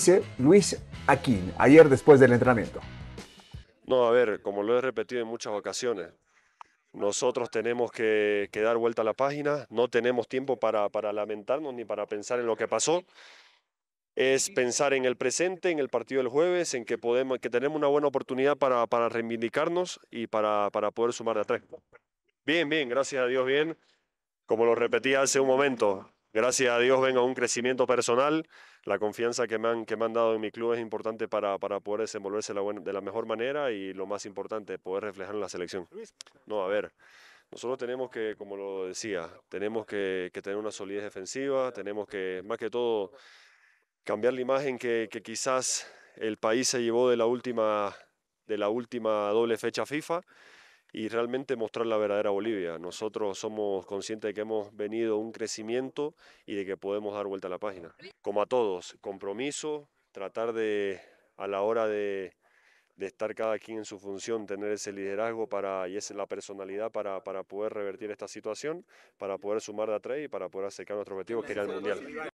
dice Luis Aquín ayer después del entrenamiento? No, a ver, como lo he repetido en muchas ocasiones, nosotros tenemos que, dar vuelta a la página, no tenemos tiempo para, lamentarnos ni para pensar en lo que pasó es pensar en el presente, en el partido del jueves, en que, podemos, que tenemos una buena oportunidad para, reivindicarnos y para, poder sumar de atrás. Bien, bien, gracias a Dios, bien. Como lo repetí hace un momento, gracias a Dios venga un crecimiento personal. La confianza que me han, que me han dado en mi club es importante para, para poder desenvolverse de la mejor manera y lo más importante, poder reflejar en la selección. No, a ver. Nosotros tenemos que, como lo decía, tenemos que, tener una solidez defensiva, tenemos que, más que todo, cambiar la imagen que, quizás el país se llevó de la última, de la última doble fecha FIFA y realmente mostrar la verdadera Bolivia. Nosotros somos conscientes de que hemos venido un crecimiento y de que podemos dar vuelta a la página. Como a todos, compromiso, tratar de a la hora de, estar cada quien en su función, tener ese liderazgo para, y esa la personalidad para, para poder revertir esta situación, para poder sumar de a y para poder acercar nuestro objetivo, que era el Mundial.